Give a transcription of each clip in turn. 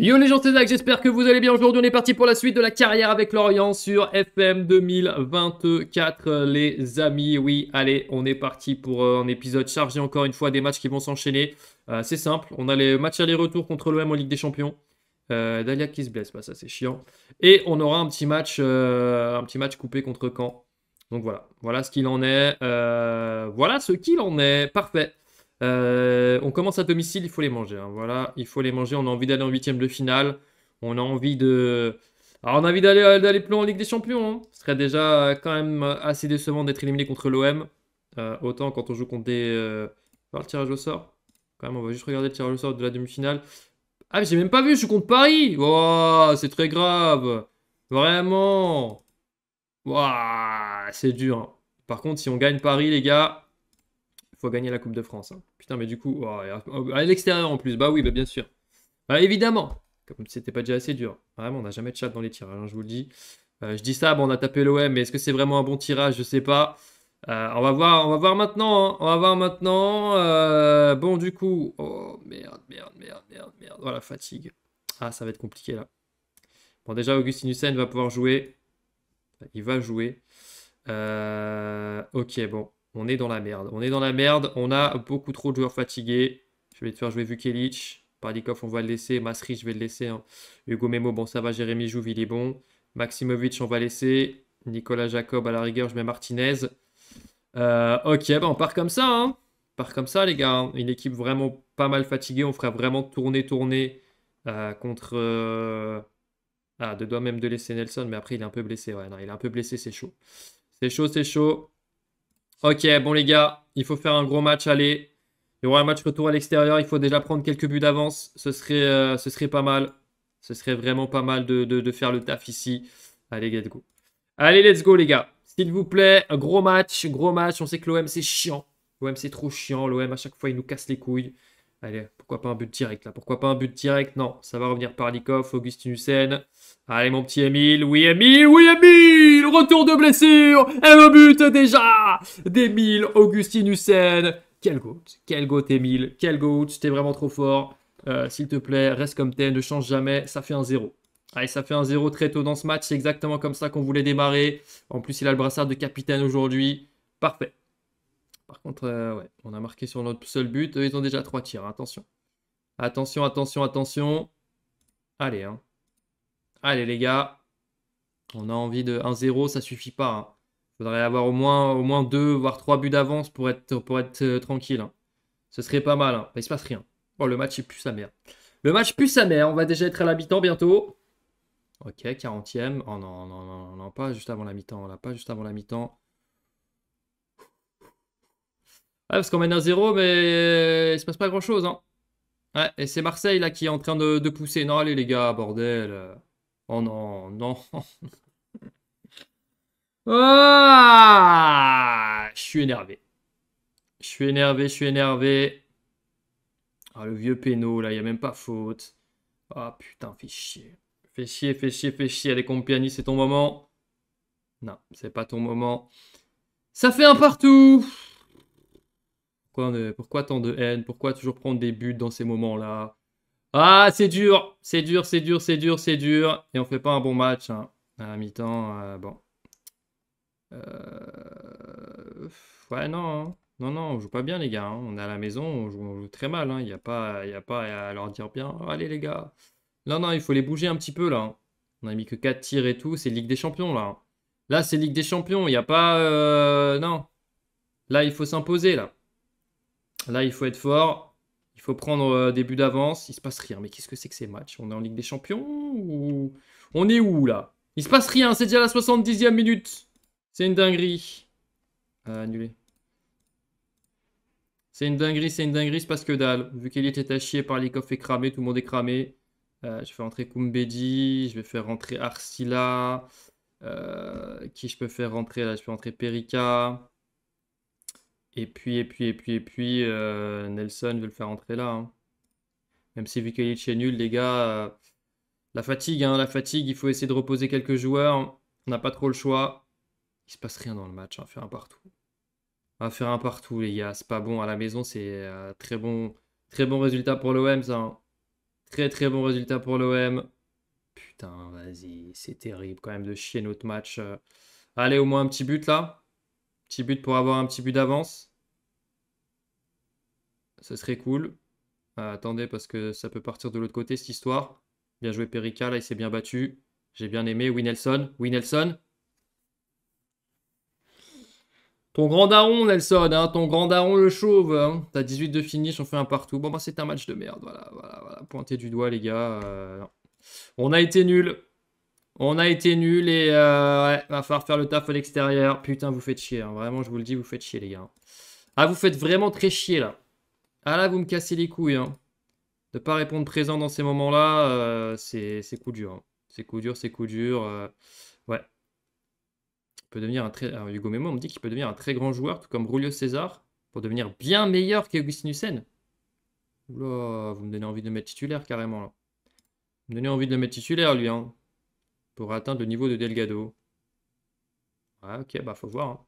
Yo les gens, c'est Zach, j'espère que vous allez bien. Aujourd'hui, on est parti pour la suite de la carrière avec Lorient sur FM 2024, euh, les amis. Oui, allez, on est parti pour euh, un épisode chargé encore une fois des matchs qui vont s'enchaîner. Euh, c'est simple, on a les matchs aller-retour contre l'OM en Ligue des Champions. Dalia qui se blesse, bah, ça c'est chiant. Et on aura un petit match, un petit match coupé contre Caen. Donc voilà, voilà ce qu'il en est. voilà ce qu'il en est. Parfait. Euh, on commence à domicile, il faut les manger. Hein. Voilà, il faut les manger. On a envie d'aller en huitième de finale. On a envie de. Alors, on a envie d'aller, euh, d'aller plus loin en Ligue des Champions. Hein. Ce serait déjà quand même assez décevant d'être éliminé contre l'OM. Euh, autant quand on joue contre des. Euh, le tirage au sort. Quand même, on va juste regarder le tirage au sort de la demi-finale. Ah, mais j'ai même pas vu, je suis contre Paris. c'est très grave. Vraiment. c'est dur. Hein. Par contre, si on gagne Paris, les gars, faut gagner la Coupe de France. Hein. Putain, mais du coup, oh, oh, à l'extérieur en plus. Bah oui, bah bien sûr. Bah évidemment. Comme si c'était pas déjà assez dur. Vraiment, on n'a jamais de chat dans les tirages, hein, je vous le dis. Euh, je dis ça, bon, on a tapé l'OM, mais est-ce que c'est vraiment un bon tirage Je sais pas. Euh, on va voir, on va voir maintenant. Hein. On va voir maintenant. Euh, bon, du coup, oh merde, merde, merde, merde, merde. Oh la fatigue. Ah, ça va être compliqué là. Bon, déjà, Augustin Hussein va pouvoir jouer. Il va jouer. ok, bon on est dans la merde. On est dans la merde. On a beaucoup trop de joueurs fatigués. Je vais te faire jouer Vukelic. Pardikov, on va le laisser. Masri, je vais le laisser. Hein. Hugo Memo, bon, ça va. Jérémy Jouve, il est bon. Maximovic, on va laisser. Nicolas Jacob, à la rigueur, je mets Martinez. Euh, ok, bah, on part comme ça. Hein. On part comme ça, les gars. Hein. Une équipe vraiment pas mal fatiguée. On fera vraiment tourner, tourner euh, contre. Euh, ah, de doigt même de laisser Nelson, mais après, il est un peu blessé. Ouais, il est un peu blessé, c'est chaud. C'est chaud, c'est chaud. Ok, bon les gars, il faut faire un gros match, allez. Il y aura un match retour à l'extérieur, il faut déjà prendre quelques buts d'avance. Ce, serait, euh, ce serait pas mal. Ce serait vraiment pas mal de, de, faire le taf ici. Allez, let's go. Allez, let's go les gars. S'il vous plaît, gros match, gros match. On sait que l'OM c'est chiant. L'OM c'est trop chiant. L'OM à chaque fois il nous casse les couilles. Allez, pourquoi pas un but direct là Pourquoi pas un but direct Non, ça va revenir par Likov, Augustin Hussein. Allez, mon petit Emile. Oui, Emile, oui, Emile Retour de blessure Et le but déjà D'Emile, Augustin Hussein. Quel goat Quel goat, Emile Quel goat T'es vraiment trop fort. Euh, s'il te plaît, reste comme t'es, ne change jamais. Ça fait un 0. Allez, ça fait un 0 très tôt dans ce match. C'est exactement comme ça qu'on voulait démarrer. En plus, il a le brassard de capitaine aujourd'hui. Parfait. Par contre, euh, ouais, on a marqué sur notre seul but. ils ont déjà trois tirs, attention. Attention, attention, attention. Allez, hein. Allez, les gars. On a envie de 1-0, ça ne suffit pas. Il hein. Faudrait avoir au moins, au moins 2, voire 3 buts d'avance pour être, pour être euh, tranquille. Hein. Ce serait pas mal. Hein. Bah, il se passe rien. Bon, oh, le match, est plus sa mère. Le match plus sa mère. On va déjà être à la mi-temps bientôt. Ok, 40e. Oh non, non, non, non, pas juste avant la mi-temps. On Là, pas juste avant la mi-temps. Ouais parce qu'on mène à zéro, mais euh, il se passe pas grand chose. Hein. Ouais, et c'est Marseille là qui est en train de, pousser. Non, allez les gars, bordel. Oh non, non. Ah, je suis énervé. Je suis énervé, je suis énervé. Ah, le vieux péno, là, il n'y a même pas faute. Ah putain, fais chier. Fais chier, fais chier, fais chier. Allez, compagnie, c'est ton moment. Non, c'est pas ton moment. Ça fait un partout. Pourquoi, tant de haine Pourquoi toujours prendre des buts dans ces moments-là Ah, c'est dur C'est dur, c'est dur, c'est dur, c'est dur. Et on ne fait pas un bon match. Hein. À mi-temps, euh, bon. Euh, ouais, non. Hein. Non, non, on joue pas bien, les gars. Hein. On est à la maison, on joue, très mal. Il n'y a, pas, a pas à leur dire bien. Oh, allez, les gars. Non, non, il faut les bouger un petit peu, là. On a mis que 4 tirs et tout. C'est Ligue des Champions, là. Là, c'est Ligue des Champions. Il n'y a pas. Euh, non. Là, il faut s'imposer, là. Là, il faut être fort. Il faut prendre euh, des buts d'avance. Il se passe rien. Mais qu'est-ce que c'est que ces matchs On est en Ligue des Champions ou... On est où là Il se passe rien. C'est déjà la 70e minute. C'est une dinguerie. Euh, annulé. C'est une dinguerie, c'est une dinguerie, c'est parce que dalle. Vu qu'il était à chier par les coffres est cramé, tout le monde est cramé. Euh, je fais rentrer Kumbedi. je vais faire rentrer Arsila. qui je peux faire rentrer là Je peux rentrer Perika. Et puis, et puis, et puis, et puis, euh, Nelson veut le faire entrer là. Hein. Même si qu'il est nul, les gars, euh, la fatigue, hein, la fatigue, il faut essayer de reposer quelques joueurs. On n'a pas trop le choix. Il se passe rien dans le match, va hein, faire un partout. On va faire un partout, les gars, c'est pas bon. À la maison, c'est euh, très bon très bon résultat pour l'OM, ça. Très très bon résultat pour l'OM. Putain, vas-y, c'est terrible quand même de chier notre match. Allez, au moins un petit but là. Petit but pour avoir un petit but d'avance. Ce serait cool. Euh, attendez, parce que ça peut partir de l'autre côté, cette histoire. Bien joué Perica, là, il s'est bien battu. J'ai bien aimé. Winelson. Nelson. Ton grand daron, Nelson, hein. ton grand daron le chauve. Hein. T'as 18 de finish, on fait un partout. Bon, bah, c'est un match de merde. Voilà, voilà, voilà. Pointez du doigt, les gars. Euh, on a été nul. On a été nuls et euh, va falloir faire le taf à l'extérieur. Putain, vous faites chier. Hein. Vraiment, je vous le dis, vous faites chier, les gars. Ah, vous faites vraiment très chier, là. Ah là, vous me cassez les couilles. Hein. De ne pas répondre présent dans ces moments-là, euh, hein. c'est coup dur. C'est coup dur, c'est coup dur. ouais. peut devenir un très... Hugo Memo, on me dit qu'il peut devenir un très grand joueur, comme Julio César, pour devenir bien meilleur qu'Augustin Hussein. Oula, vous me donnez envie de le mettre titulaire carrément. Là. Vous me donnez envie de le mettre titulaire, lui, hein, pour atteindre le niveau de Delgado. Ouais, ah, ok, bah faut voir. Hein.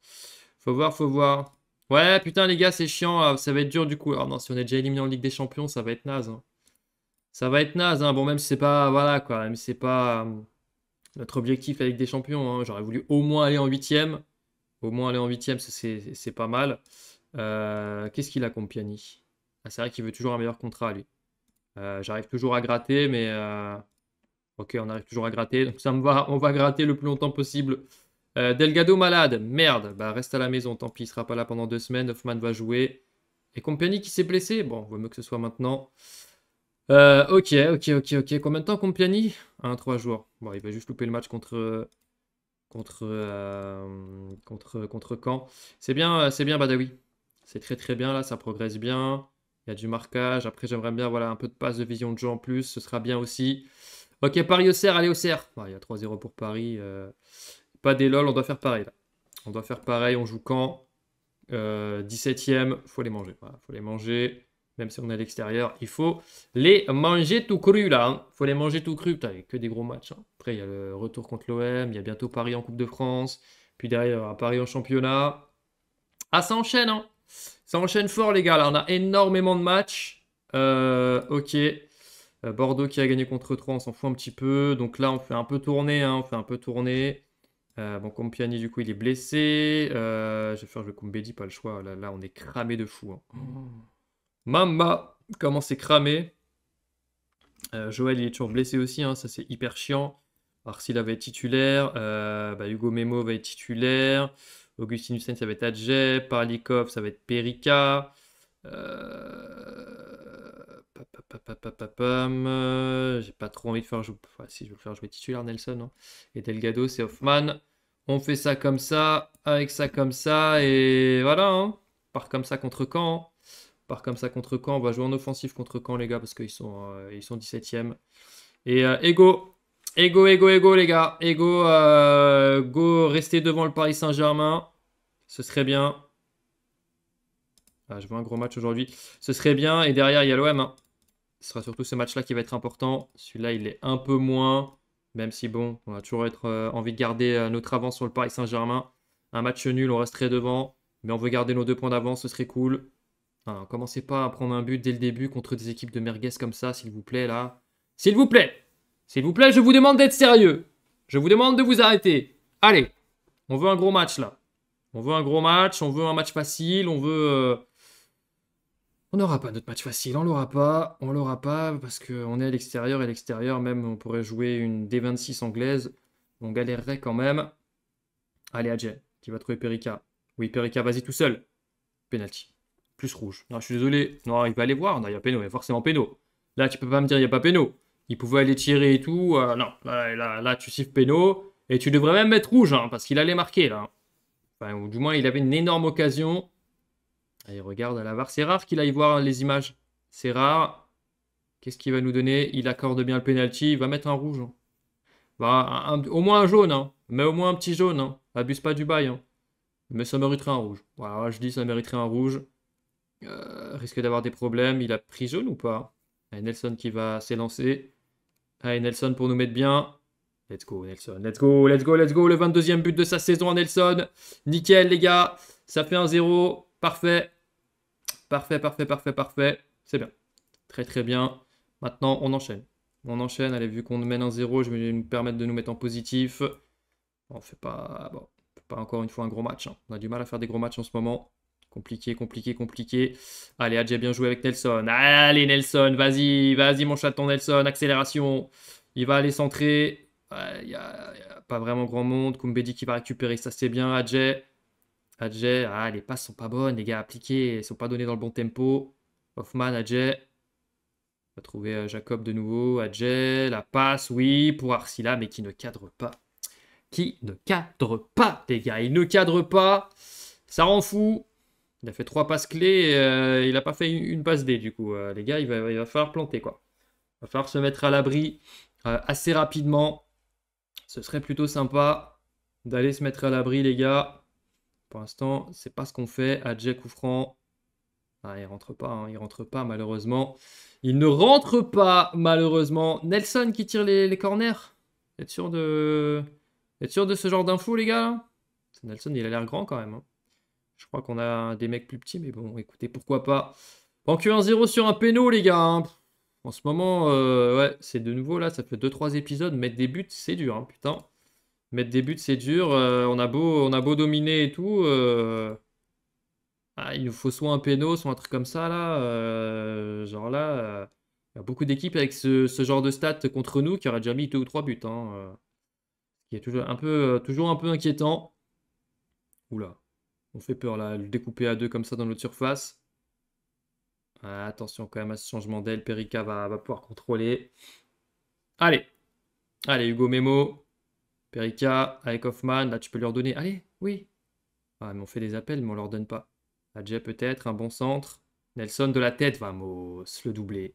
Faut voir, faut voir. Ouais, putain, les gars, c'est chiant. Euh, ça va être dur du coup. Alors, non, si on est déjà éliminé en Ligue des Champions, ça va être naze. Hein. Ça va être naze. Hein. Bon, même si c'est pas. Voilà, quoi. Même c'est pas euh, notre objectif avec des Champions. Hein, j'aurais voulu au moins aller en 8 Au moins aller en 8 c'est pas mal. Euh, qu'est-ce qu'il a, Compiani ah, C'est vrai qu'il veut toujours un meilleur contrat, lui. J'arrive toujours à gratter, mais. Ok, on arrive toujours à gratter. Donc ça me va, on va gratter le plus longtemps possible euh, Delgado malade, merde, bah reste à la maison, tant pis, il sera pas là pendant deux semaines, Hoffman va jouer. Et Compiani qui s'est blessé, bon, vaut mieux que ce soit maintenant. Euh, ok, ok, ok, ok. Combien de temps Compiani Un, 3 jours. Bon, il va juste louper le match contre contre euh, contre contre Caen. C'est bien, c'est bien Badawi. C'est très très bien là, ça progresse bien. Il y a du marquage. Après, j'aimerais bien voilà un peu de passe de vision de jeu en plus, ce sera bien aussi. Ok, Paris au serre. allez au serre. il y a 3-0 pour Paris. Pas des lol, on doit faire pareil On doit faire pareil, on joue quand 17ème, euh, faut les manger. Voilà, faut les manger, même si on est à l'extérieur, il faut les manger tout cru là. Hein. faut les manger tout cru, putain, il que des gros matchs. Hein. Après, il y a le retour contre l'OM, il y a bientôt Paris en Coupe de France, puis derrière, aura Paris en championnat. Ah, ça enchaîne, hein Ça enchaîne fort, les gars, là, on a énormément de matchs. Euh, ok. Euh, Bordeaux qui a gagné contre 3, on s'en fout un petit peu. Donc là, on fait un peu tourner, hein, on fait un peu tourner. Euh, bon, Compiani, du coup, il est blessé. Euh, je vais faire le Kumbedi, pas le choix. Là, là on est cramé de fou. Hein. Hmm. Mamma comment c'est cramé euh, Joël, il est toujours blessé aussi. Hein, ça, c'est hyper chiant. Arsila va être titulaire. Bah, Hugo Memo va être titulaire. Augustin Hussein, ça va être Adjet. Parlikov, ça va être Perika. J'ai pas trop envie de faire jouer. si je veux le faire jouer titulaire, Nelson. Hein. Et Delgado, c'est Hoffman on fait ça comme ça, avec ça comme ça, et voilà. Hein. comme ça contre quand par comme ça contre quand On va jouer en offensive contre quand les gars, parce qu'ils sont, euh, ils sont 17e. Et euh, Ego. Ego, ego, ego, les gars. Ego, euh, go, rester devant le Paris Saint-Germain. Ce serait bien. Ah, je vois un gros match aujourd'hui. Ce serait bien. Et derrière, il y a l'OM. Hein. Ce sera surtout ce match-là qui va être important. Celui-là, il est un peu moins. Même si, bon, on a toujours être, euh, envie de garder euh, notre avance sur le Paris Saint-Germain. Un match nul, on resterait devant, mais on veut garder nos deux points d'avance, ce serait cool. commencez pas à prendre un but dès le début contre des équipes de merguez comme ça, s'il vous plaît, là. S'il vous plaît S'il vous plaît, je vous demande d'être sérieux. Je vous demande de vous arrêter. Allez, on veut un gros match, là. On veut un gros match, on veut un match facile, on veut... Euh, on n'aura pas notre match facile, on l'aura pas, on l'aura pas parce qu'on est à l'extérieur et l'extérieur même on pourrait jouer une D26 anglaise, on galérerait quand même. Allez Adjel, qui va trouver Perica. Oui Perica, vas-y tout seul. Penalty. Plus rouge. Non, je suis désolé. Non, il va aller voir. Non, il y a Péno, il y a forcément Péno. Là, tu peux pas me dire il n'y a pas Péno. Il pouvait aller tirer et tout. Euh, non, là, là, tu siffles Péno. Et tu devrais même mettre rouge, hein, parce qu'il allait marquer là. ou du moins, il avait une énorme occasion. Allez, ah, regarde à la barre. C'est rare qu'il aille voir les images. C'est rare. Qu'est-ce qu'il va nous donner Il accorde bien le penalty. Il va mettre un rouge. Hein. Bah, au moins un jaune. Hein. Mais au moins un petit jaune. Hein. Abuse pas du bail. Mais ça mériterait un rouge. Voilà, je dis ça mériterait un rouge. Euh, risque d'avoir des problèmes. Il a pris jaune ou pas Allez, ah, Nelson qui va s'élancer. Allez, ah, Nelson pour nous mettre bien. Let's go, Nelson. Let's go, let's go, let's go. Le 22e but de sa saison à Nelson. Nickel, les gars. Ça fait un 0. Parfait. Parfait, parfait, parfait, parfait. C'est bien. Très, très bien. Maintenant, on enchaîne. On enchaîne. Allez, vu qu'on mène un zéro, je vais me permettre de nous mettre en positif. On fait pas, fait pas encore une fois un gros match. Hein. On a du mal à faire des gros matchs en ce moment. Compliqué, compliqué, compliqué. Allez, Adjay, bien joué avec Nelson. Allez, Nelson, vas-y, vas-y, mon chaton Nelson, accélération. Il va aller centrer. Il n'y a, pas vraiment grand monde. Kumbedi qui va récupérer, ça c'est bien. Adjay. Adjay, ah, les passes sont pas bonnes, les gars appliqués, ne sont pas donnés dans le bon tempo. Hoffman, Adjay. On va trouver euh, Jacob de nouveau. Adjay, la passe, oui, pour Arsila, mais qui ne cadre pas. Qui ne cadre pas, les gars. Il ne cadre pas. Ça rend fou. Il a fait trois passes clés. Et, euh, il n'a pas fait une, passe D, du coup. Euh, les gars, il va, il falloir planter, quoi. Il va falloir se mettre à l'abri assez rapidement. Ce serait plutôt sympa d'aller se mettre à l'abri, les gars. Pour l'instant, c'est pas ce qu'on fait. à ou franc. Ah, il rentre pas, hein. il rentre pas malheureusement. Il ne rentre pas malheureusement. Nelson qui tire les, corners. Vous êtes sûr de, sûr de ce genre d'infos les gars Nelson, il a l'air grand quand même. Hein. Je crois qu'on a des mecs plus petits, mais bon, écoutez, pourquoi pas. Banque 1-0 sur un péno, les gars. Hein. En ce moment, euh, ouais, c'est de nouveau là, ça fait 2-3 épisodes, mettre des buts, c'est dur, hein, putain. Mettre des buts, c'est dur. Euh, on, a beau, on a beau dominer et tout. Euh, ah, il nous faut soit un péno, soit un truc comme ça, là. Euh, genre là, il y a beaucoup d'équipes avec ce, genre de stats contre nous qui auraient déjà mis deux ou trois buts. Hein, qui est toujours un peu, toujours un peu inquiétant. Oula, on fait peur là, le découper à deux comme ça dans notre surface. Ah, attention quand même à ce changement d'aile, Perica va, va pouvoir contrôler. Allez, allez Hugo Memo, Perica, avec Hoffman, là tu peux leur donner. Allez, oui. Ah, mais on fait des appels, mais on leur donne pas. Adjay peut-être, un bon centre. Nelson de la tête, vamos, le doublé.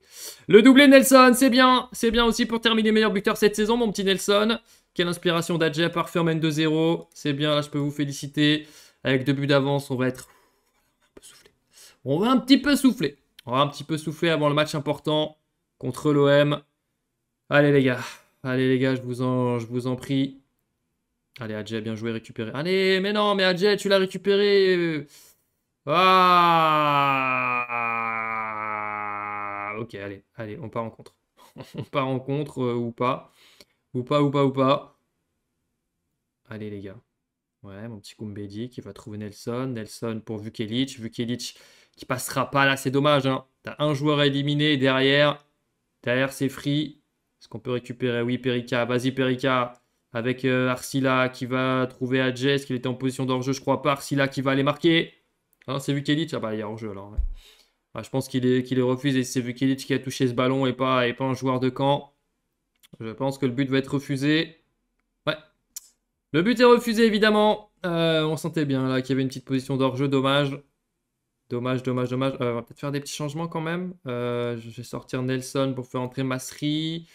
Le doublé Nelson, c'est bien. C'est bien aussi pour terminer meilleur buteur cette saison, mon petit Nelson. Quelle inspiration d'Adjet, par mène 2-0. C'est bien, là je peux vous féliciter. Avec deux buts d'avance, on va être... On va un petit peu souffler. On va un petit peu souffler avant le match important contre l'OM. Allez les gars, allez les gars, je vous en, je vous en prie. Allez, Adjet, bien joué, récupéré. Allez, mais non, mais Adjet, tu l'as récupéré. Ah, ok, allez, allez, on part en contre. on part en contre euh, ou pas. Ou pas, ou pas, ou pas. Allez, les gars. Ouais, mon petit Kumbedi qui va trouver Nelson. Nelson pour Vukelic. Vukelic qui passera pas là, c'est dommage. Hein. T'as un joueur éliminé derrière. Derrière, c'est free. Est-ce qu'on peut récupérer Oui, Perica. Vas-y, Perica avec euh, Arsila qui va trouver Adjes, qu'il était en position d'enjeu, je crois pas. Arsila qui va aller marquer. Hein, c'est Vukelic Ah bah il y a hors-jeu alors. Ah, je pense qu'il est, qu'il est, refusé. C'est Vukelic qui a touché ce ballon et pas, et pas un joueur de camp. Je pense que le but va être refusé. Ouais. Le but est refusé évidemment. Euh, on sentait bien là qu'il y avait une petite position d'hors-jeu, dommage. Dommage, dommage, dommage. Euh, on va peut-être faire des petits changements quand même. je vais sortir Nelson pour faire entrer Masri.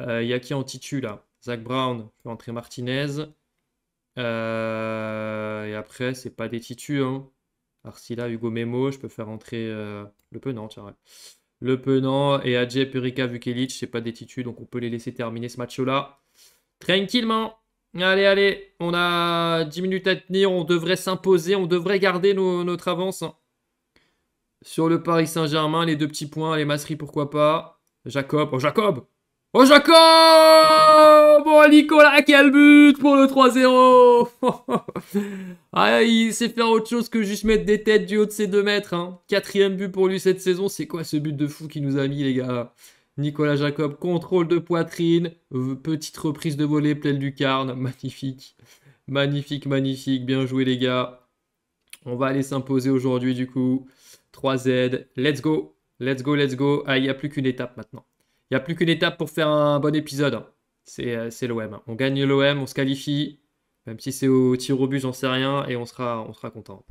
Il y a qui en titule là Zach Brown, je entrer Martinez. Euh, et après, c'est pas des titus. Arcilla, hein. Arcila, Hugo Memo, je peux faire entrer euh, le Penant, Le Penant et Adje, Purika, Vukelic, c'est pas des titus, donc on peut les laisser terminer ce match-là. Tranquillement. Allez, allez, on a 10 minutes à tenir, on devrait s'imposer, on devrait garder notre avance. Hein. Sur le Paris Saint-Germain, les deux petits points, les masseries, pourquoi pas. Jacob, oh Jacob Oh Jacob Bon, Nicolas, quel but pour le 3-0 ah, Il sait faire autre chose que juste mettre des têtes du haut de ses deux mètres. Hein. Quatrième but pour lui cette saison. C'est quoi ce but de fou qui nous a mis les gars Nicolas Jacob, contrôle de poitrine, petite reprise de volée, pleine lucarne, magnifique, magnifique, magnifique, bien joué les gars. On va aller s'imposer aujourd'hui du coup. 3Z, let's go, let's go, let's go. Ah, il n'y a plus qu'une étape maintenant. Il n'y a plus qu'une étape pour faire un bon épisode. C'est euh, l'OM. On gagne l'OM, on se qualifie. Même si c'est au tir au but, j'en sais rien. Et on sera, on content.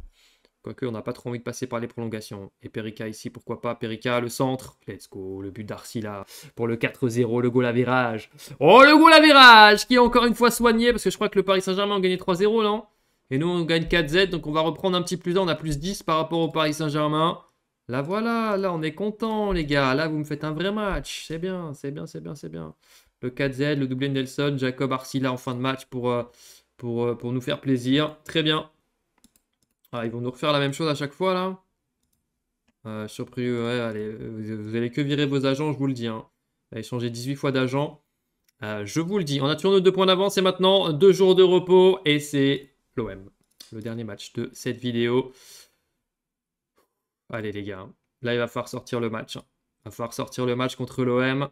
Quoique, on n'a pas trop envie de passer par les prolongations. Et Perica ici, pourquoi pas Perica, le centre. Let's go, le but d'Arcy là. Pour le 4-0, le goal à virage. Oh, le goal à virage Qui est encore une fois soigné. Parce que je crois que le Paris Saint-Germain a gagné 3-0, non Et nous, on gagne 4 0 Donc on va reprendre un petit plus d'un. On a plus 10 par rapport au Paris Saint-Germain. Là voilà, là on est content les gars, là vous me faites un vrai match, c'est bien, c'est bien, c'est bien, c'est bien. Le 4Z, le doublé Nelson, Jacob Arcila en fin de match pour, euh, euh, pour, nous faire plaisir, très bien. Ah, ils vont nous refaire la même chose à chaque fois là. Euh, surpris, allez, vous, n'allez allez que virer vos agents, je vous le dis. Hein. Allez changer 18 fois d'agent, euh, je vous le dis. On a toujours nos deux points d'avance et maintenant deux jours de repos et c'est l'OM. Le dernier match de cette vidéo allez les gars, là il va falloir sortir le match. Hein. Il va falloir sortir le match contre l'OM.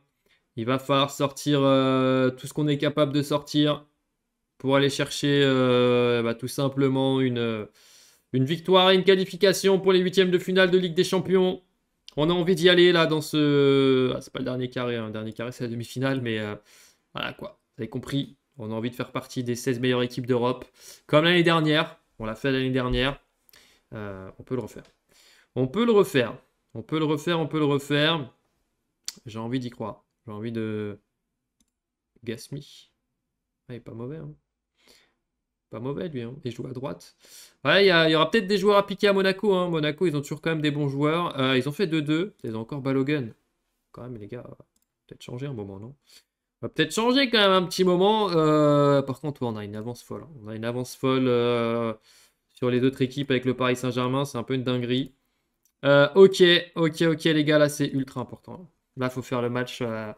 Il va falloir sortir euh, tout ce qu'on est capable de sortir pour aller chercher euh, bah, tout simplement une, euh, une victoire et une qualification pour les huitièmes de finale de Ligue des Champions. On a envie d'y aller là dans ce. Ah, c'est pas le dernier carré, hein. le dernier carré c'est la demi-finale, mais voilà quoi. Vous avez compris, on a envie de faire partie des 16 meilleures équipes d'Europe. Comme l'année dernière, on l'a fait l'année dernière, on peut le refaire. On peut le refaire. On peut le refaire, on peut le refaire. J'ai envie d'y croire. J'ai envie de... Gasmi. Ah, il est pas mauvais. Hein. Pas mauvais lui. Il hein. joue à droite. il y, aura peut-être des joueurs à piquer à Monaco. Hein. Monaco, ils ont toujours quand même des bons joueurs. Euh, ils ont fait 2-2. Ils ont encore Balogun. Quand même, les gars, euh, peut-être changer un moment, non va peut-être changer quand même un petit moment. Euh, par contre, on a une avance folle. On a une avance folle sur les autres équipes avec le Paris Saint-Germain. C'est un peu une dinguerie. Euh, ok, ok, ok, les gars, là c'est ultra important. Là, faut faire le match. Euh,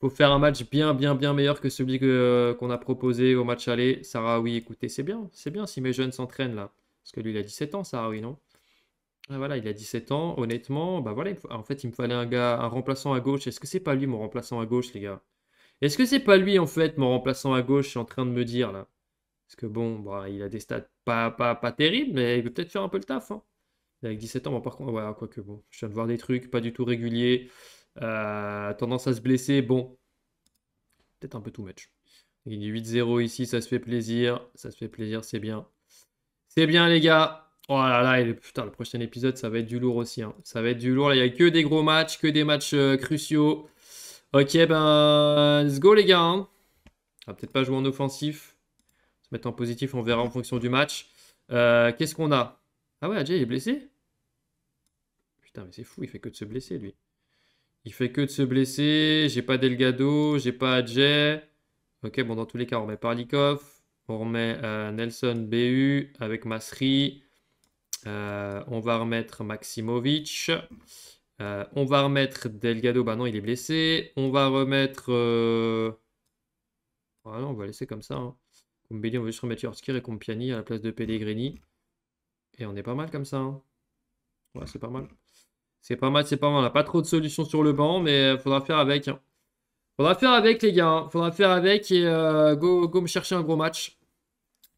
faut faire un match bien, bien, bien meilleur que celui que, euh, qu'on a proposé au match aller. Sarah, oui, écoutez, c'est bien, c'est bien si mes jeunes s'entraînent là. Parce que lui, il a 17 ans, Sarah, oui, non ah, Voilà, il a 17 ans, honnêtement. Bah voilà, en fait, il me fallait un gars, un remplaçant à gauche. Est-ce que c'est pas lui mon remplaçant à gauche, les gars Est-ce que c'est pas lui, en fait, mon remplaçant à gauche, je suis en train de me dire là Parce que bon, bah, il a des stats pas, pas, pas terribles, mais il peut peut-être faire un peu le taf. Hein. Avec 17 ans, par contre, quoi que bon, je viens de voir des trucs pas du tout réguliers. Euh, tendance à se blesser, bon, peut-être un peu tout match. Il est 8-0 ici, ça se fait plaisir. Ça se fait plaisir, c'est bien. C'est bien, les gars. Oh là là, le, putain, le prochain épisode, ça va être du lourd aussi. Hein. Ça va être du lourd. il n'y a que des gros matchs, que des matchs euh, cruciaux. Ok, ben, let's go, les gars. Hein. On va peut-être pas jouer en offensif. On se mettre en positif, on verra en fonction du match. Euh, qu'est-ce qu'on a Ah ouais, Ajay est blessé Putain, mais c'est fou, il fait que de se blesser, lui. Il fait que de se blesser. J'ai pas Delgado, j'ai pas Adjay. Ok, bon, dans tous les cas, on remet Parlikov. On remet euh, Nelson BU avec Masri. Euh, on va remettre Maximovic. Euh, on va remettre Delgado. Bah non, il est blessé. On va remettre. Ah non, on va laisser comme ça. Hein. on veut juste remettre Yorskir et Compiani à la place de Pellegrini. Et on est pas mal comme ça. Hein. Ouais, c'est pas mal. C'est pas mal, c'est pas mal. On n'a pas trop de solutions sur le banc, mais euh, faudra faire avec. Il hein. Faudra faire avec, les gars. Hein. Faudra faire avec et euh, go, go, me chercher un gros match.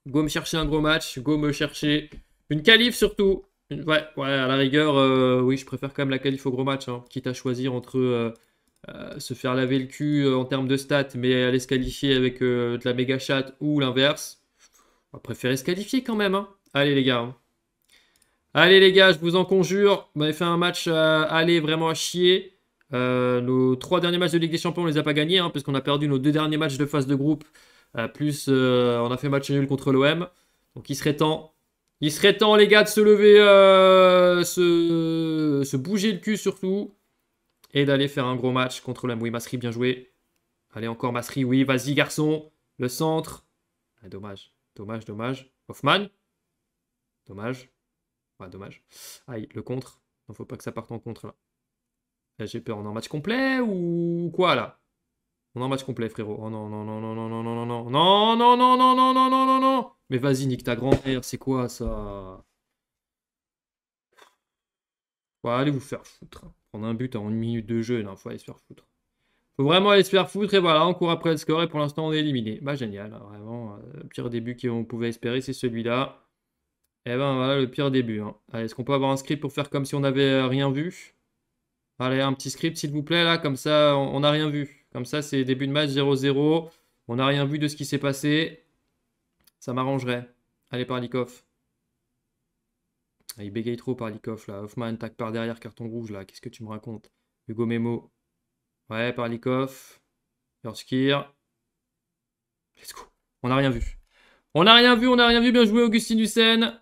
Go me chercher un gros match. Go me chercher une qualif surtout. Ouais, ouais, à la rigueur, euh, oui, je préfère quand même la qualif au gros match. Hein. quitte à choisir entre se faire laver le cul en termes de stats, mais aller se qualifier avec de la méga chat ou l'inverse. On va préférer se qualifier quand même. Allez, les gars. Allez les gars, je vous en conjure, on avait fait un match euh, aller vraiment à chier. Euh, nos trois derniers matchs de Ligue des Champions, on les a pas gagnés, hein, parce qu'on a perdu nos deux derniers matchs de phase de groupe. Euh, plus on a fait match nul contre l'OM. Donc il serait temps. Il serait temps les gars de se lever, se... bouger le cul surtout. Et d'aller faire un gros match contre l'OM. Oui, Masri, bien joué. Allez, encore Masri, oui, vas-y garçon. Le centre. Ah, dommage, dommage, dommage. Hoffman. Dommage dommage. Aïe, le contre. Non, faut pas que ça parte en contre là. J'ai peur. en match complet ou quoi là On est en match complet, frérot. Oh non, non, non, non, non, non, non, non, non, non, non, non, non, non, non, non, non, non. Mais vas-y, nique ta grand-mère, c'est quoi ça Ouais, allez vous faire foutre. Prendre un but en une minute de jeu, non, faut aller se faire foutre. Faut vraiment aller se faire foutre et voilà, on court après le score et pour l'instant on est éliminé. Bah génial, vraiment, le pire début qu'on pouvait espérer c'est celui-là. Eh ben voilà le pire début. Hein. est-ce qu'on peut avoir un script pour faire comme si on n'avait euh, rien vu Allez, un petit script s'il vous plaît là, comme ça on n'a rien vu. Comme ça c'est début de match 0-0, on n'a rien vu de ce qui s'est passé. Ça m'arrangerait. Allez Parlikov. Ah, il bégaye trop Parlikov là. Hoffman tac par derrière carton rouge là. Qu'est-ce que tu me racontes Hugo Memo. Ouais Parlikov. Yorskir. Let's go. On n'a rien vu. On n'a rien vu, on n'a rien vu. Bien joué Augustine Hussein.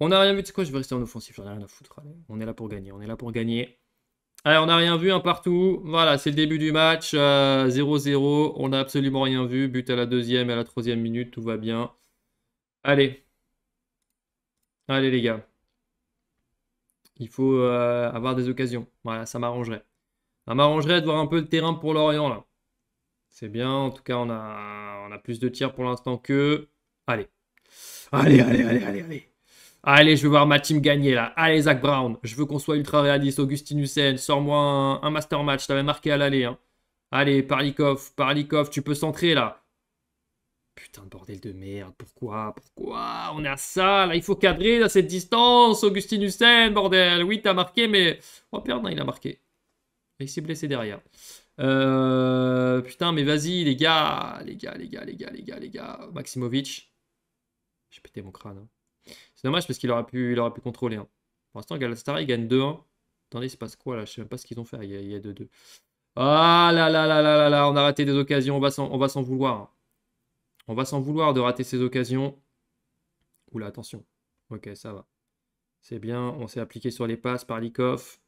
On n'a rien vu, sais quoi, je vais rester en offensif, j'en ai rien à foutre. On est là pour gagner, on est là pour gagner. Allez, on n'a rien vu, un partout. Voilà, c'est le début du match. 0-0, euh, on n'a absolument rien vu. But à la deuxième et à la troisième minute, tout va bien. Allez. Allez les gars. Il faut euh, avoir des occasions. Voilà, ça m'arrangerait. Ça m'arrangerait de voir un peu le terrain pour l'Orient là. C'est bien, en tout cas on a, on a plus de tirs pour l'instant que... Allez. Allez, allez, allez, allez, allez. Allez, je veux voir ma team gagner là. Allez, Zach Brown, je veux qu'on soit ultra réaliste. Augustin Hussein, sors-moi un, master match. T'avais marqué à l'aller. Hein. Allez, Parlikov, Parlikov, tu peux centrer là. Putain bordel de merde, pourquoi Pourquoi On est à ça, là, il faut cadrer à cette distance, Augustin Hussein, bordel. Oui, t'as marqué, mais... Oh, perdre, il a marqué. Il s'est blessé derrière. Euh, putain, mais vas-y, les gars, les gars, les gars, les gars, les gars, les gars. Maximovic. J'ai pété mon crâne. Hein dommage parce qu'il aurait pu, pu contrôler. Hein. Pour l'instant, Galatasaray gagne 2-1. Attendez, il se passe quoi là Je ne sais même pas ce qu'ils ont fait. Ah, il y a 2-2. Ah là là là là là là, on a raté des occasions. On va s'en vouloir. On va s'en vouloir de rater ces occasions. Oula, attention. Ok, ça va. C'est bien. On s'est appliqué sur les passes par Likov.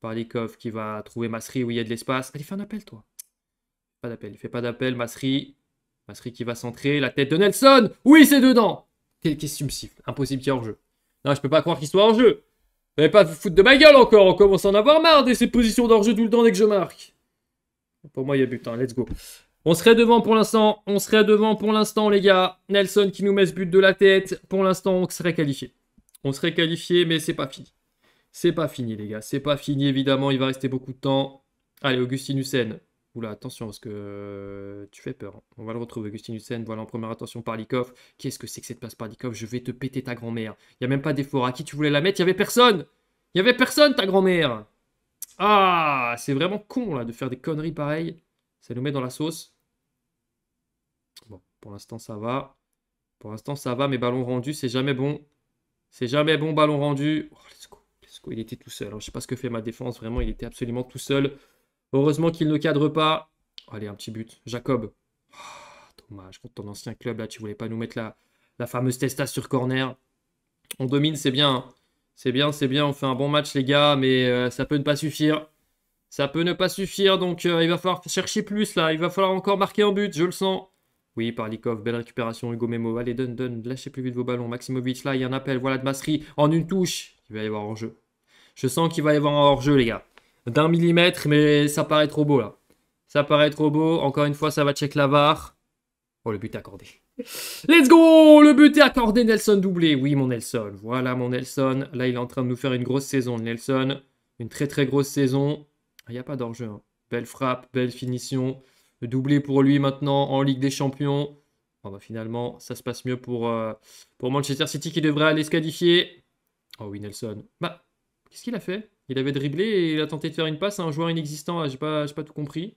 Par Likov qui va trouver Masri où il y a de l'espace. Allez, fais un appel, toi. Pas d'appel. Il fait pas d'appel. Masri. Masri qui va centrer. La tête de Nelson. Oui, c'est dedans. Qu'est-ce qui me siffle Impossible qu'il y ait jeu Non, je peux pas croire qu'il soit en jeu Vous pas vous foutre de ma gueule encore. On commence à en avoir marre de ces positions d'hors-jeu tout le temps dès que je marque. Pour moi, il y a but. Hein. Let's go. On serait devant pour l'instant. On serait devant pour l'instant, les gars. Nelson qui nous met ce but de la tête. Pour l'instant, on serait qualifié. On serait qualifié, mais c'est pas fini. C'est pas fini, les gars. C'est pas fini, évidemment. Il va rester beaucoup de temps. Allez, Augustine Hussein. Oula, attention, parce que euh, tu fais peur. Hein. On va le retrouver, Hussein. Voilà, en première attention, Parlikov. Qu'est-ce que c'est que cette passe, Parlikov Je vais te péter ta grand-mère. Il n'y a même pas d'effort. À qui tu voulais la mettre Il n'y avait personne Il n'y avait personne, ta grand-mère Ah C'est vraiment con, là, de faire des conneries pareilles. Ça nous met dans la sauce. Bon, pour l'instant, ça va. Pour l'instant, ça va, mais ballon rendu, c'est jamais bon. C'est jamais bon, ballon rendu. Oh, let's go, let's go. Il était tout seul. Hein. Je ne sais pas ce que fait ma défense. Vraiment, il était absolument tout seul. Heureusement qu'il ne cadre pas. Allez, un petit but. Jacob. Ah, dommage, contre ton ancien club, là, tu voulais pas nous mettre la, la fameuse testa sur corner. On domine, c'est bien. C'est bien, c'est bien. On fait un bon match, les gars, mais euh, ça peut ne pas suffire. Ça peut ne pas suffire, donc euh, il va falloir chercher plus, là. Il va falloir encore marquer un but, je le sens. Oui, Parlikov, belle récupération, Hugo Memo. Allez, donne, donne, lâchez plus vite vos ballons. Maximovic, là, il y a un appel. Voilà de Masserie, en une touche. Il va y avoir hors-jeu. Je sens qu'il va y avoir un hors-jeu, les gars d'un millimètre, mais ça paraît trop beau là. Ça paraît trop beau. Encore une fois, ça va check la Oh, le but est accordé. Let's go Le but est accordé, Nelson doublé. Oui, mon Nelson. Voilà, mon Nelson. Là, il est en train de nous faire une grosse saison, Nelson. Une très, très grosse saison. Il ah, n'y a pas d'enjeu. Hein. Belle frappe, belle finition. Le doublé pour lui maintenant en Ligue des Champions. Bah, finalement, ça se passe mieux pour, euh, pour Manchester City qui devrait aller se qualifier. Oh oui, Nelson. Bah, qu'est-ce qu'il a fait il avait dribblé et il a tenté de faire une passe à un joueur inexistant. Ah, j'ai pas, pas tout compris.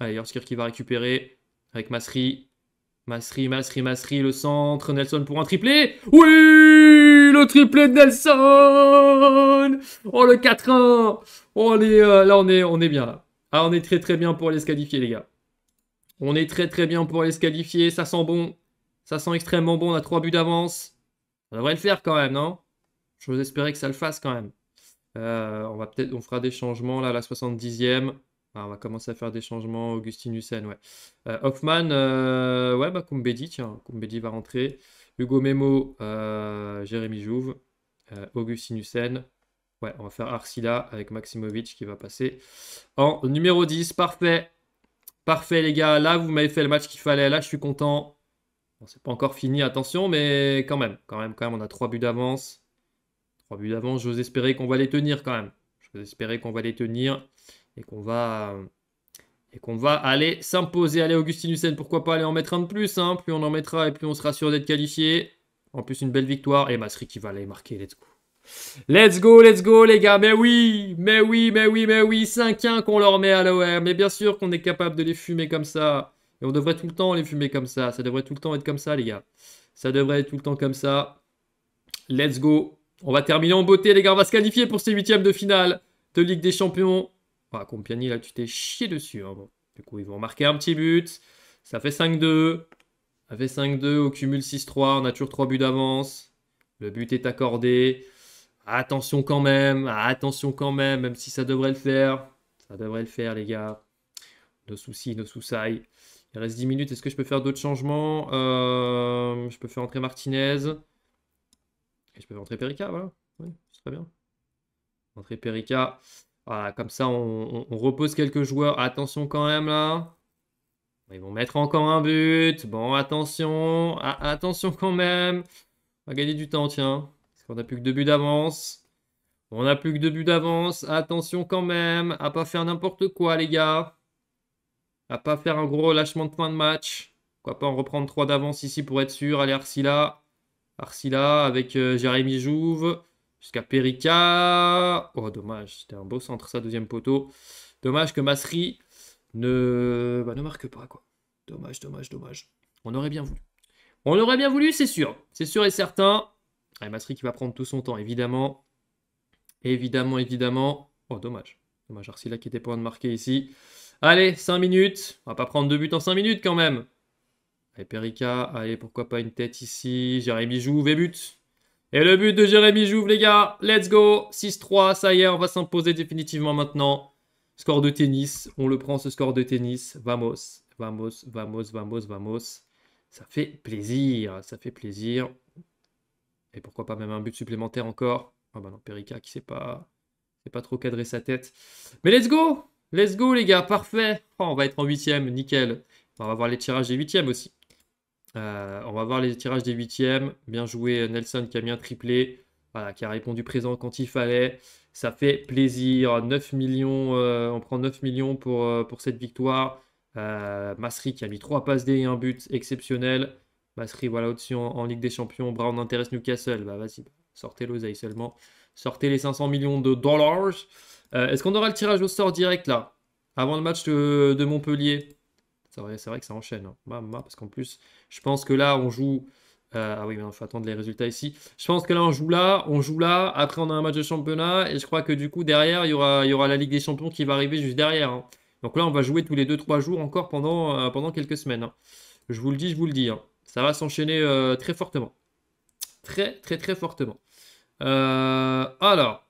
Allez, Yorskir qui va récupérer avec Masri. Masri, Masri, Masri, le centre. Nelson pour un triplé. Oui Le triplé de Nelson Oh, le 4-1 euh, Là, on est, on est bien, là. Ah, on est très, très bien pour aller se qualifier, les gars. On est très, très bien pour aller se qualifier. Ça sent bon. Ça sent extrêmement bon. On a 3 buts d'avance. Ça devrait le faire, quand même, non Je vous espérais que ça le fasse, quand même. Euh, on va peut-être, on fera des changements là, la 70e. Ah, on va commencer à faire des changements. Augustin Hussein, ouais. Euh, Hoffman, euh, ouais, bah Kumbedi, tiens, Kumbedi va rentrer. Hugo Memo, Jérémy Jouve, Augustine Hussein. Ouais, on va faire Arsila avec Maximovic qui va passer en numéro 10. Parfait. Parfait, les gars. Là, vous m'avez fait le match qu'il fallait. Là, je suis content. c'est pas encore fini, attention, mais quand même, quand même, quand même, on a 3 buts d'avance. Trois buts d'avance, j'ose espérer qu'on va les tenir quand même. J'ose espérer qu'on va les tenir et qu'on va et qu'on va aller s'imposer. Allez, Augustine Hussein, pourquoi pas aller en mettre un de plus hein. Plus on en mettra et plus on sera sûr d'être qualifié. En plus, une belle victoire. Et Masri qui va aller marquer, let's go. Let's go, let's go, les gars. Mais oui, mais oui, mais oui, mais oui. 5-1 qu'on leur met à l'OM, Mais bien sûr qu'on est capable de les fumer comme ça. Et on devrait tout le temps les fumer comme ça. Ça devrait tout le temps être comme ça, les gars. Ça devrait être tout le temps comme ça. Let's go. On va terminer en beauté, les gars. On va se qualifier pour ces huitièmes de finale de Ligue des Champions. Ah, Compiani, là, tu t'es chié dessus. Hein, du coup, ils vont marquer un petit but. Ça fait 5-2. Ça fait 5-2. Au cumul 6-3. On a toujours 3 buts d'avance. Le but est accordé. Attention quand même. Attention quand même. Même si ça devrait le faire. Ça devrait le faire, les gars. Nos soucis, nos soucis. Il reste 10 minutes. Est-ce que je peux faire d'autres changements euh, Je peux faire entrer Martinez je peux rentrer Perica, voilà. Oui, c'est très bien. Entrer Perica. Voilà, comme ça, on, repose quelques joueurs. Attention quand même là. Ils vont mettre encore un but. Bon, attention. Ah, attention quand même. On va gagner du temps, tiens. Parce qu'on n'a plus que deux buts d'avance. On n'a plus que deux buts d'avance. Attention quand même. À pas faire n'importe quoi, les gars. À pas faire un gros relâchement de points de match. Pourquoi pas en reprendre trois d'avance ici pour être sûr. Allez, Arsila. Arsila avec euh, Jérémy Jouve jusqu'à Perica. Oh, dommage, c'était un beau centre, ça, deuxième poteau. Dommage que Masri ne, bah, ne marque pas, quoi. Dommage, dommage, dommage. On aurait bien voulu. On aurait bien voulu, c'est sûr. C'est sûr et certain. Allez Masri qui va prendre tout son temps, évidemment. Évidemment, évidemment. Oh, dommage. Dommage, Arsila qui était point de marquer ici. Allez, 5 minutes. On va pas prendre deux buts en 5 minutes quand même. Allez, Perica, allez, pourquoi pas une tête ici. Jérémy Jouve et but. Et le but de Jérémy Jouve, les gars. Let's go. 6-3, ça y est, on va s'imposer définitivement maintenant. Score de tennis, on le prend ce score de tennis. Vamos, vamos, vamos, vamos, vamos. Ça fait plaisir, ça fait plaisir. Et pourquoi pas même un but supplémentaire encore. Ah bah non, Perica qui sait pas, sait pas trop cadrer sa tête. Mais let's go Let's go les gars, parfait. Oh, on va être en huitième, nickel. On va voir les tirages des huitièmes aussi. Euh, on va voir les tirages des huitièmes. Bien joué Nelson qui a bien triplé, voilà, qui a répondu présent quand il fallait. Ça fait plaisir. 9 millions, euh, on prend 9 millions pour, euh, pour cette victoire. Masri qui a mis 3 passes D et un but exceptionnel. Masri, voilà au-dessus en, Ligue des Champions. Brown intéresse Newcastle. Bah, vas-y, sortez l'oseille seulement. Sortez les 500 millions de dollars. Est-ce qu'on aura le tirage au sort direct là Avant le match de, de Montpellier c'est vrai, que ça enchaîne. Hein. Bah, bah, parce qu'en plus, je pense que là, on joue. Euh, ah oui, mais il faut attendre les résultats ici. Je pense que là, on joue là, on joue là. Après, on a un match de championnat. Et je crois que du coup, derrière, il y aura, la Ligue des Champions qui va arriver juste derrière. Hein. Donc là, on va jouer tous les 2-3 jours encore pendant, euh, quelques semaines. Hein. Je vous le dis, je vous le dis. Ça va s'enchaîner euh, très fortement. Très, très, très fortement. alors,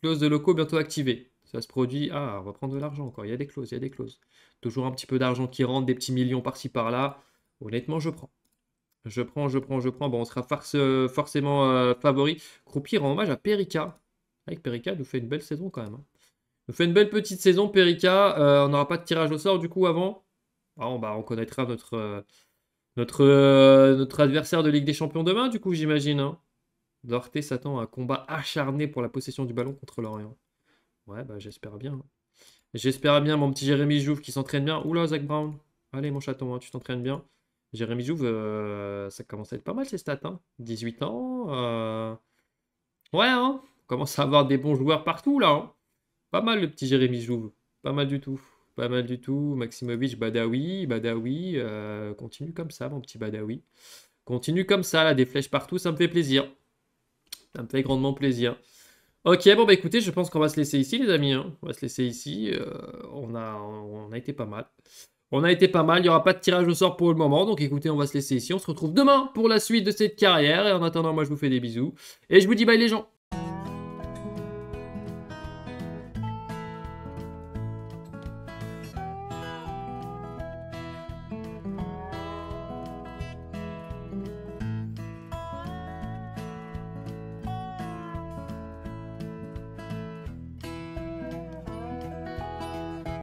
clause de locaux bientôt activée. Ça se produit, ah, on va prendre de l'argent encore, il y a des clauses, il y a des clauses. Toujours un petit peu d'argent qui rentre, des petits millions par-ci par-là. Honnêtement, je prends. Je prends, je prends, je prends. Bon, on sera euh, forcément euh, favori. Croupier rend hommage à Perica. Avec ah, Perica, nous fait une belle saison quand même. Hein. Nous fait une belle petite saison, Perica. Euh, on n'aura pas de tirage au sort du coup avant. Ah, on, bah, on connaîtra notre, notre, notre adversaire de Ligue des Champions demain, du coup, j'imagine. Hein. Dorté s'attend à un combat acharné pour la possession du ballon contre l'Orient. Ouais, bah j'espère bien. J'espère bien, mon petit Jérémy Jouve qui s'entraîne bien. Oula, Zach Brown. Allez, mon chaton, hein, tu t'entraînes bien. Jérémy Jouve, euh, ça commence à être pas mal ses stats. 18 hein. ans. Euh, ouais, hein. On commence à avoir des bons joueurs partout, là. Hein. Pas mal, le petit Jérémy Jouve. Pas mal du tout. Pas mal du tout. Maximovic, Badawi. Badawi, euh, continue comme ça, mon petit Badawi. Continue comme ça, là, des flèches partout, ça me fait plaisir. Ça me fait grandement plaisir. Ok, bon bah écoutez, je pense qu'on va se laisser ici les amis. Hein. On va se laisser ici. Euh, on, a, on a été pas mal. On a été pas mal, il n'y aura pas de tirage au sort pour le moment. Donc écoutez, on va se laisser ici. On se retrouve demain pour la suite de cette carrière. Et en attendant, moi je vous fais des bisous. Et je vous dis bye les gens.